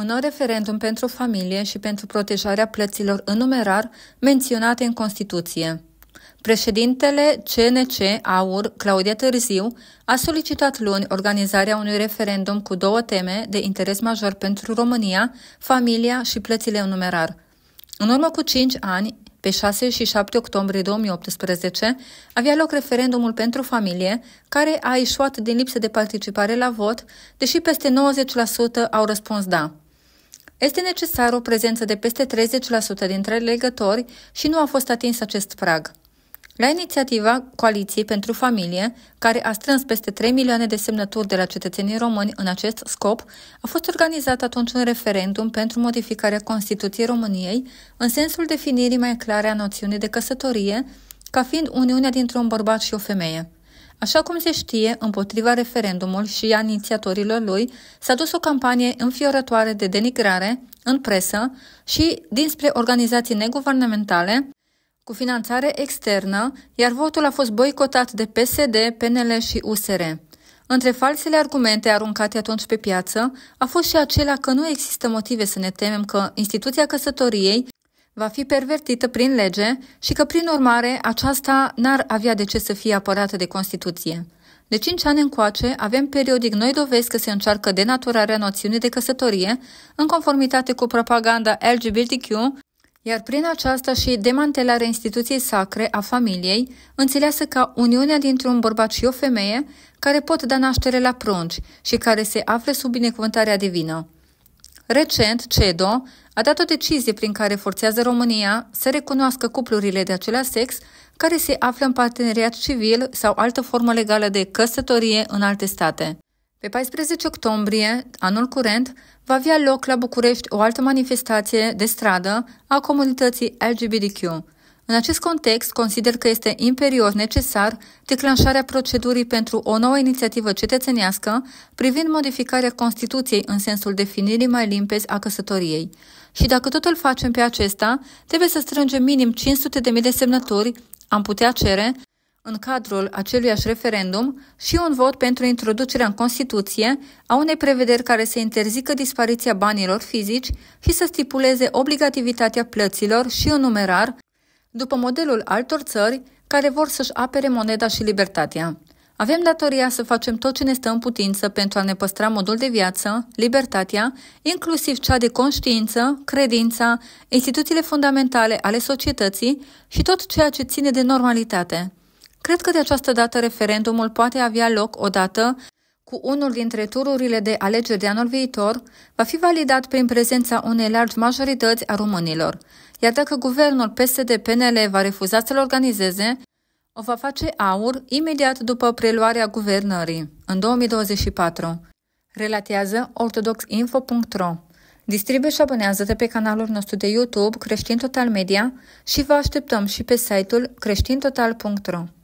Un nou referendum pentru familie și pentru protejarea plăților în numerar menționate în Constituție. Președintele CNC Aur, Claudia Târziu, a solicitat luni organizarea unui referendum cu două teme de interes major pentru România, familia și plățile în numerar. În urmă cu cinci ani, pe 6 și 7 octombrie 2018, avea loc referendumul pentru familie, care a ieșuat din lipsă de participare la vot, deși peste 90% au răspuns da. Este necesară o prezență de peste 30% dintre legători și nu a fost atins acest prag. La inițiativa Coaliției pentru Familie, care a strâns peste 3 milioane de semnături de la cetățenii români în acest scop, a fost organizat atunci un referendum pentru modificarea Constituției României în sensul definirii mai clare a noțiunii de căsătorie, ca fiind uniunea dintre un bărbat și o femeie. Așa cum se știe, împotriva referendumul și a inițiatorilor lui, s-a dus o campanie înfiorătoare de denigrare în presă și dinspre organizații neguvernamentale cu finanțare externă, iar votul a fost boicotat de PSD, PNL și USR. Între falsele argumente aruncate atunci pe piață a fost și acela că nu există motive să ne temem că instituția căsătoriei va fi pervertită prin lege și că, prin urmare, aceasta n-ar avea de ce să fie apărată de Constituție. De cinci ani încoace, avem periodic noi dovezi că se încearcă denaturarea noțiunii de căsătorie în conformitate cu propaganda LGBTQ, iar prin aceasta și demantelarea instituției sacre a familiei, înțeleasă ca uniunea dintre un bărbat și o femeie, care pot da naștere la prunci și care se află sub binecuvântarea divină. Recent, CEDO a dat o decizie prin care forțează România să recunoască cuplurile de același sex care se află în parteneriat civil sau altă formă legală de căsătorie în alte state. Pe 14 octombrie, anul curent, va avea loc la București o altă manifestație de stradă a comunității LGBTQ. În acest context, consider că este imperios necesar declanșarea procedurii pentru o nouă inițiativă cetățenească privind modificarea Constituției în sensul definirii mai limpezi a căsătoriei. Și dacă totul facem pe acesta, trebuie să strângem minim 500.000 de semnături, am putea cere, în cadrul aceluiași referendum și un vot pentru introducerea în Constituție a unei prevederi care să interzică dispariția banilor fizici și să stipuleze obligativitatea plăților și în numerar după modelul altor țări care vor să-și apere moneda și libertatea. Avem datoria să facem tot ce ne stă în putință pentru a ne păstra modul de viață, libertatea, inclusiv cea de conștiință, credința, instituțiile fundamentale ale societății și tot ceea ce ține de normalitate. Cred că de această dată referendumul poate avea loc odată cu unul dintre tururile de alegeri de anul viitor, va fi validat prin prezența unei largi majorități a românilor, iar dacă guvernul PSD-PNL va refuza să-l organizeze, o va face aur imediat după preluarea guvernării, în 2024. Relatează ortodoxinfo.ro Distribuie și abonează-te pe canalul nostru de YouTube Creștin Total Media și vă așteptăm și pe site-ul creștintotal.ro